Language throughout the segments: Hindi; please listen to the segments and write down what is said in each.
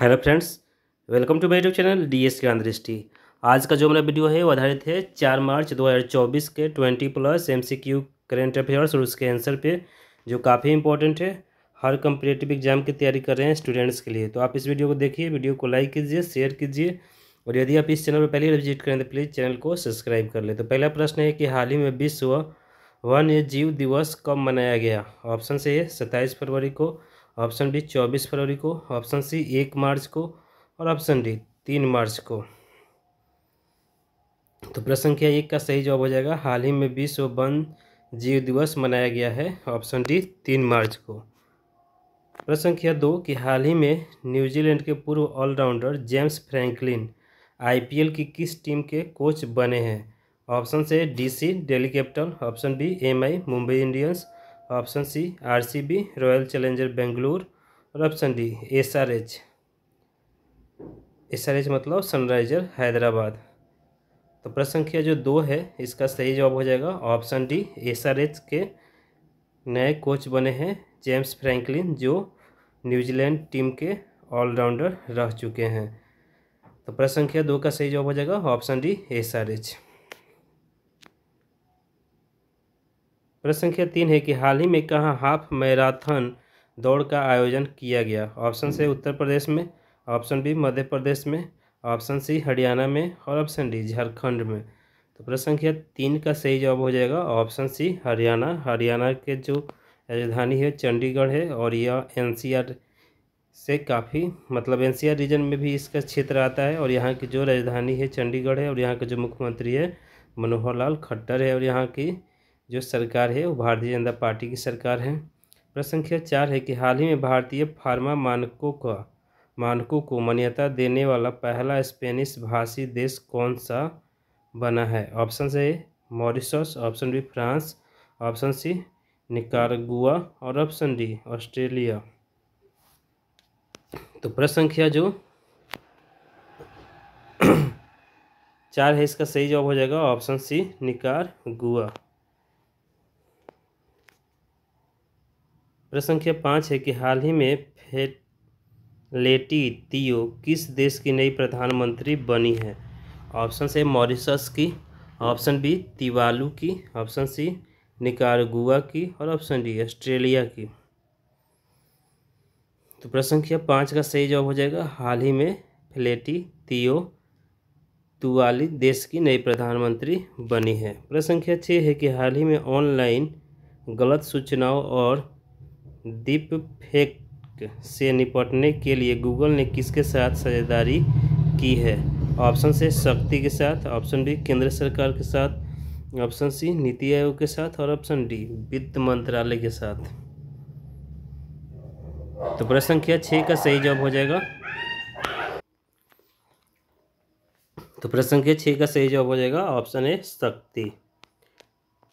hello friends welcome to my YouTube channel D S Gyan Drishti आज का जो मेरा वीडियो है वो आधारित है चार मार्च 2024 के 20 प्लस एमसीक्यू करेंट अफेयर्स और उसके आंसर पे जो काफ़ी इंपॉर्टेंट है हर कम्पिटेटिव एग्जाम की तैयारी कर रहे हैं स्टूडेंट्स के लिए तो आप इस वीडियो को देखिए वीडियो को लाइक कीजिए शेयर कीजिए और यदि आप इस चैनल पर पहले विजिट करें तो प्लीज़ चैनल को सब्सक्राइब कर लें तो पहला प्रश्न है कि हाल ही में विश्व वन्य जीव दिवस कब मनाया गया ऑप्शन से है सत्ताईस फरवरी को ऑप्शन डी चौबीस फरवरी को ऑप्शन सी एक मार्च को और ऑप्शन डी तीन मार्च को तो प्रश्न संख्या एक का सही जवाब हो जाएगा हाल ही में विश्व वन जीव दिवस मनाया गया है ऑप्शन डी तीन मार्च को प्रश्न संख्या दो कि हाल ही में न्यूजीलैंड के पूर्व ऑलराउंडर जेम्स फ्रैंकलिन आईपीएल की किस टीम के कोच बने हैं ऑप्शन से DC Delhi capital option B MI Mumbai Indians option C RCB royal challenger Bengaluru और ऑप्शन डी एसआरएच एसआरएच मतलब सनराइजर हैदराबाद तो प्रश्न संख्या जो दो है इसका सही जवाब हो जाएगा ऑप्शन डी एसआरएच के नए कोच बने हैं जेम्स फ्रैंकलिन जो न्यूजीलैंड टीम के ऑलराउंडर रह चुके हैं तो प्रश्न संख्या दो का सही जवाब हो जाएगा ऑप्शन डी एसआरएच प्रश्न संख्या तीन है कि हाल ही में कहाँ हाफ मैराथन दौड़ का आयोजन किया गया ऑप्शन से उत्तर प्रदेश में ऑप्शन बी मध्य प्रदेश में ऑप्शन सी हरियाणा में और ऑप्शन डी झारखंड में तो प्रश्न संख्या तीन का सही जवाब हो जाएगा ऑप्शन सी हरियाणा हरियाणा के जो राजधानी है चंडीगढ़ है और यह एन से काफ़ी मतलब एन रीजन में भी इसका क्षेत्र आता है और यहाँ की जो राजधानी है चंडीगढ़ है और यहाँ के जो मुख्यमंत्री है मनोहर लाल खट्टर है और यहाँ की जो सरकार है वो भारतीय जनता पार्टी की सरकार है प्रश्न संख्या चार है कि हाल ही में भारतीय फार्मा मानकों का मानकों को मान्यता देने वाला पहला स्पेनिश भाषी देश कौन सा बना है option A Mauritius option B France option C Nicaragua और ऑप्शन डी ऑस्ट्रेलिया तो प्रश्न संख्या जो चार है इसका सही जवाब हो जाएगा ऑप्शन सी निकार गुआ प्रश्न संख्या पाँच है कि हाल ही में फेलेटी तियो किस देश की नई प्रधानमंत्री बनी है ऑप्शन ए मॉरिशस की ऑप्शन बी तिवालू की ऑप्शन सी निकारगुआ की और ऑप्शन डी ऑस्ट्रेलिया की तो प्रश्न संख्या पाँच का सही जवाब हो जाएगा हाल ही में फ्लेटी तियो तुवाली देश की नई प्रधानमंत्री बनी है प्रश्न संख्या छः है कि हाल ही में ऑनलाइन गलत सूचनाओं और फेक से निपटने के लिए गूगल ने किसके साथ साझेदारी की है ऑप्शन से शक्ति के साथ ऑप्शन बी केंद्र सरकार के साथ ऑप्शन सी नीति आयोग के साथ और ऑप्शन डी वित्त मंत्रालय के साथ तो प्रश्न संख्या छः का सही जवाब हो जाएगा तो प्रश्न संख्या छः का सही जवाब हो जाएगा ऑप्शन ए शक्ति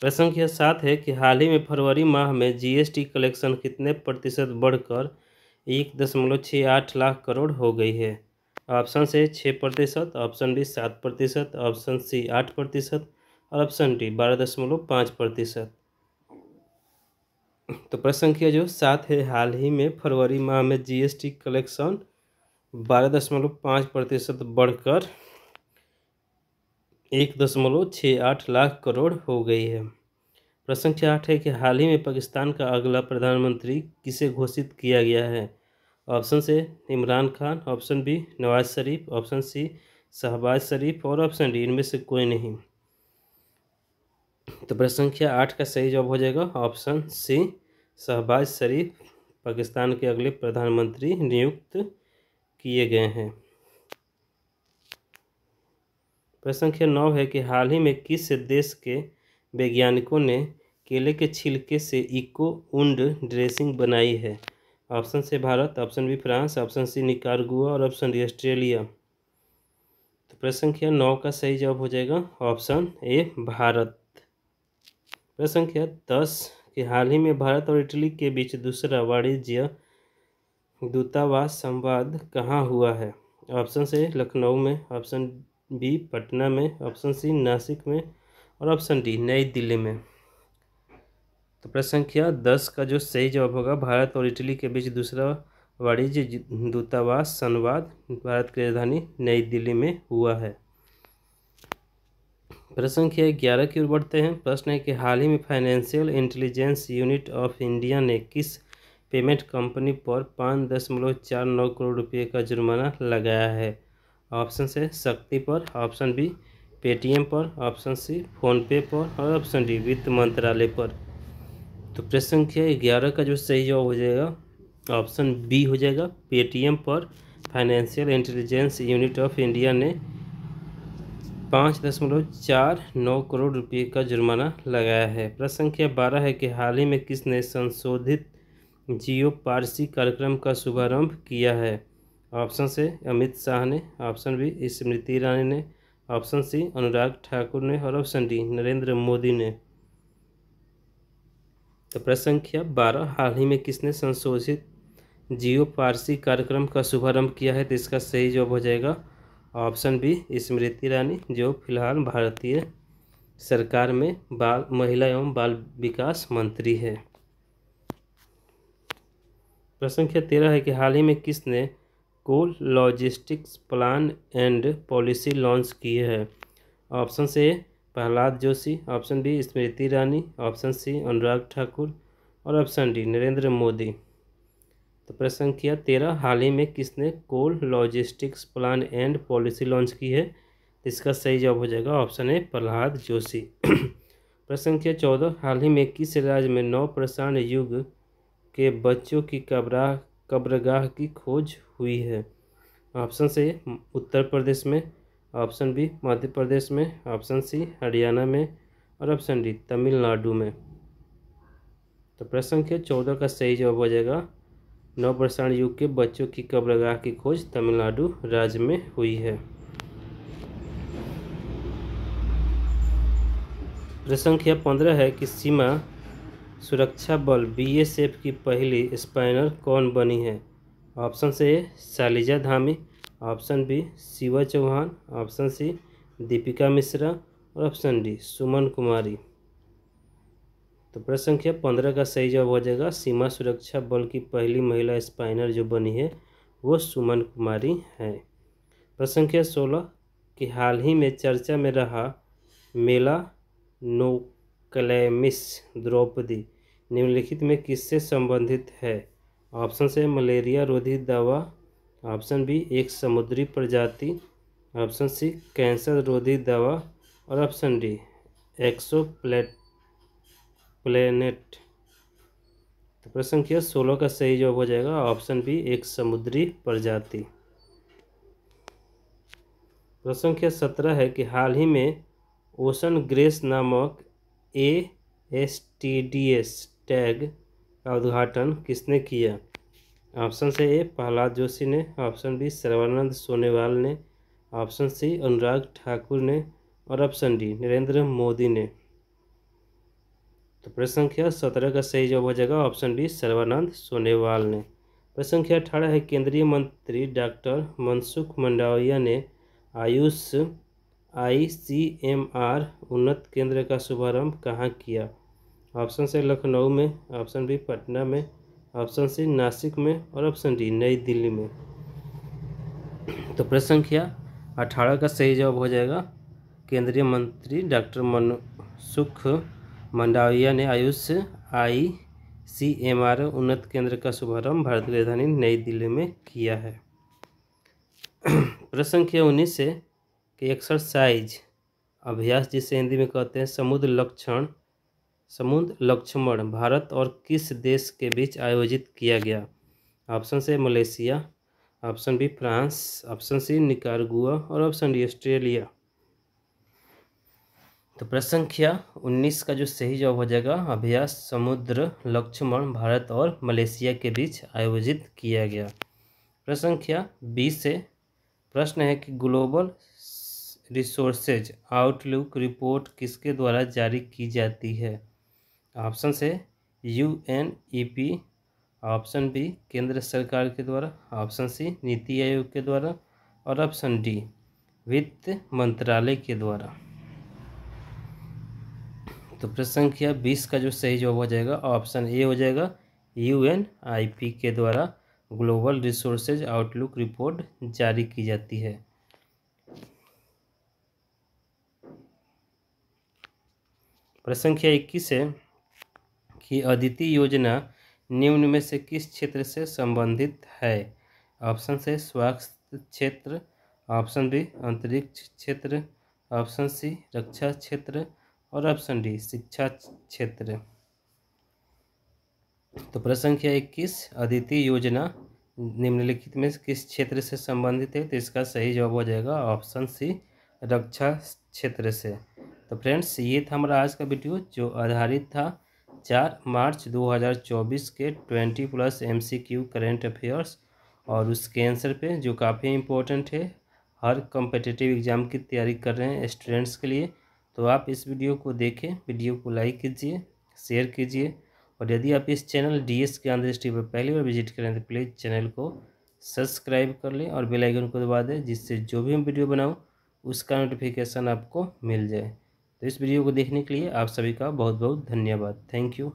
प्रश्न संख्या सात है कि हाल ही में फरवरी माह में जीएसटी कलेक्शन कितने प्रतिशत बढ़कर एक दशमलव छः आठ लाख करोड़ हो गई है ऑप्शन से छः प्रतिशत ऑप्शन बी सात प्रतिशत ऑप्शन सी आठ प्रतिशत और ऑप्शन डी बारह दशमलव पाँच प्रतिशत तो प्रश्न संख्या जो सात है हाल ही में फरवरी माह में जीएसटी कलेक्शन बारह दशमलव पाँच प्रतिशत बढ़कर एक दशमलव छः आठ लाख करोड़ हो गई है प्रश्न छः आठ है कि हाल ही में पाकिस्तान का अगला प्रधानमंत्री किसे घोषित किया गया है ऑप्शन से Imran Khan option B Nawaz Sharif option C Shahbaz Sharif और ऑप्शन डी इनमें से कोई नहीं तो प्रश्न संख्या आठ का सही जवाब हो जाएगा ऑप्शन सी शहबाज शरीफ पाकिस्तान के अगले प्रधानमंत्री नियुक्त किए गए हैं प्रश्न संख्या नौ है कि हाल ही में किस देश के वैज्ञानिकों ने केले के छिलके से इको उंड ड्रेसिंग बनाई है ऑप्शन से Bharat option B France option C Nicaragua और ऑप्शन डी ऑस्ट्रेलिया तो प्रश्न संख्या नौ का सही जवाब हो जाएगा ऑप्शन ए भारत प्रश्न संख्या दस कि हाल ही में भारत और इटली के बीच दूसरा वाणिज्य दूतावास संवाद कहाँ हुआ है ऑप्शन से लखनऊ में ऑप्शन बी पटना में ऑप्शन सी नासिक में और ऑप्शन डी नई दिल्ली में तो प्रश्न संख्या दस का जो सही जवाब होगा भारत और इटली के बीच दूसरा वाणिज्य दूतावास संवाद भारत की राजधानी नई दिल्ली में हुआ है प्रश्न संख्या ग्यारह की ओर बढ़ते हैं प्रश्न है कि हाल ही में financial intelligence unit of India ने किस पेमेंट कंपनी पर पाँच दशमलव चार नौ करोड़ रुपये का जुर्माना लगाया है ऑप्शन से शक्ति पर ऑप्शन बी पेटीएम पर ऑप्शन सी फोनपे पर और ऑप्शन डी वित्त मंत्रालय पर तो प्रश्न संख्या ग्यारह का जो सही जवाब हो जाएगा ऑप्शन बी हो जाएगा पेटीएम पर financial intelligence unit of India ने पाँच दशमलव चार नौ करोड़ रुपये का जुर्माना लगाया है प्रश्न संख्या बारह है कि हाल ही में किसने संशोधित जियो पारसी कार्यक्रम का शुभारंभ किया है ऑप्शन से अमित शाह ने ऑप्शन बी स्मृति ईरानी ने ऑप्शन सी अनुराग ठाकुर ने और ऑप्शन डी नरेंद्र मोदी ने तो प्रश्न संख्या बारह हाल ही में किसने संशोधित जियो पारसी कार्यक्रम का शुभारंभ किया है तो इसका सही जवाब हो जाएगा ऑप्शन बी स्मृति ईरानी जो फिलहाल भारतीय सरकार में बाल महिला एवं बाल विकास मंत्री है प्रश्न संख्या तेरह है कि हाल ही में किसने को logistics plan and policy launch किए हैं ऑप्शन से Prahlad Joshi option B Smriti Irani option C Anurag Thakur और ऑप्शन डी नरेंद्र मोदी तो प्रश्न किया तेरह हाल ही में किसने coal logistics plan and policy launch की है इसका सही जवाब हो जाएगा ऑप्शन ए प्रहलाद जोशी प्रश्न किया चौदह हाल ही में किस राज्य में नौ प्रसाण युग के बच्चों की कब्रा कब्रगाह की खोज हुई है ऑप्शन से उत्तर प्रदेश में ऑप्शन बी मध्य प्रदेश में ऑप्शन सी हरियाणा में और ऑप्शन डी तमिलनाडु में तो प्रश्न संख्या चौदह का सही जवाब हो जाएगा प्रसारण युग के बच्चों की कब्रगाह की खोज तमिलनाडु राज्य में हुई है प्रश्न संख्या पंद्रह है कि सीमा सुरक्षा बल बीएसएफ की पहली स्पाइनर कौन बनी है ऑप्शन से A Shalija Dhami option B Shiva Chauhan option C Deepika Mishra और ऑप्शन डी सुमन कुमारी तो प्रश्न संख्या पंद्रह का सही जवाब हो जाएगा सीमा सुरक्षा बल की पहली महिला स्पाइनर जो बनी है वो सुमन कुमारी है प्रश्न संख्या सोलह कि हाल ही में चर्चा में रहा मेला नोकलेमिस द्रौपदी निम्नलिखित में किससे संबंधित है ऑप्शन से मलेरिया रोधी दवा ऑप्शन बी एक समुद्री प्रजाति ऑप्शन सी कैंसर रोधी दवा और option D exo plate planet तो प्रश्न संख्या सोलह का सही जवाब हो जाएगा ऑप्शन बी एक समुद्री प्रजाति प्रश्न संख्या सत्रह है कि हाल ही में ओशन ग्रेस नामक A S T D S tug का उद्घाटन किसने किया ऑप्शन से ए प्रहलाद जोशी ने ऑप्शन बी सर्वानंद सोनेवाल ने ऑप्शन सी अनुराग ठाकुर ने और ऑप्शन डी नरेंद्र मोदी ने तो प्रश्न संख्या सत्रह का सही जवाब हो जाएगा ऑप्शन बी सर्वानंद सोनेवाल ने प्रश्न संख्या अठारह है केंद्रीय मंत्री डॉक्टर मनसुख मंडाविया ने Ayush I C M R उन्नत केंद्र का शुभारंभ कहाँ किया ऑप्शन से लखनऊ में ऑप्शन बी पटना में ऑप्शन सी नासिक में और ऑप्शन डी नई दिल्ली में तो प्रश्न संख्या अठारह का सही जवाब हो जाएगा केंद्रीय मंत्री डॉक्टर मनसुख मंडाविया ने Ayush I C M R उन्नत केंद्र का शुभारंभ भारत की राजधानी नई दिल्ली में किया है प्रश्न संख्या उन्नीस से कि एक्सरसाइज अभ्यास जिसे हिंदी में कहते हैं समुद्र लक्षण समुद्र लक्ष्मण भारत और किस देश के बीच आयोजित किया गया ऑप्शन से Malaysia option B France option C Nicaragua और ऑप्शन डी ऑस्ट्रेलिया तो प्रश्न संख्या उन्नीस का जो सही जवाब हो जाएगा अभ्यास समुद्र लक्ष्मण भारत और मलेशिया के बीच आयोजित किया गया प्रश्न संख्या बीस से प्रश्न है कि ग्लोबल रिसोर्सेज आउटलुक रिपोर्ट किसके द्वारा जारी की जाती है ऑप्शन से U N E P option B केंद्र सरकार के द्वारा ऑप्शन सी नीति आयोग के द्वारा और ऑप्शन डी वित्त मंत्रालय के द्वारा तो प्रश्न संख्या बीस का जो सही जवाब हो जाएगा ऑप्शन ए हो जाएगा यू एन आई पी के द्वारा ग्लोबल रिसोर्सेज आउटलुक रिपोर्ट जारी की जाती है प्रश्न संख्या इक्कीस है कि अदिति योजना निम्न में से किस क्षेत्र से संबंधित है ऑप्शन से स्वास्थ्य क्षेत्र ऑप्शन बी अंतरिक्ष क्षेत्र ऑप्शन सी रक्षा क्षेत्र और ऑप्शन डी शिक्षा क्षेत्र तो प्रश्न संख्या इक्कीस अदिति योजना निम्नलिखित में किस क्षेत्र से संबंधित है तो इसका सही जवाब हो जाएगा ऑप्शन सी रक्षा क्षेत्र से तो फ्रेंड्स ये था हमारा आज का वीडियो जो आधारित था चार मार्च 2024 के 20 प्लस एमसीक्यू करंट अफेयर्स और उसके आंसर पे जो काफ़ी इम्पोर्टेंट है हर कम्पटिटिव एग्ज़ाम की तैयारी कर रहे हैं स्टूडेंट्स के लिए तो आप इस वीडियो को देखें वीडियो को लाइक कीजिए शेयर कीजिए और यदि आप इस चैनल डी एस के स्टी पर पहली बार विजिट करें तो प्लीज़ चैनल को सब्सक्राइब कर लें और बेल आइकन को दबा दें जिससे जो भी हम वीडियो बनाऊँ उसका नोटिफिकेशन आपको मिल जाए तो इस वीडियो को देखने के लिए आप सभी का बहुत बहुत धन्यवाद थैंक यू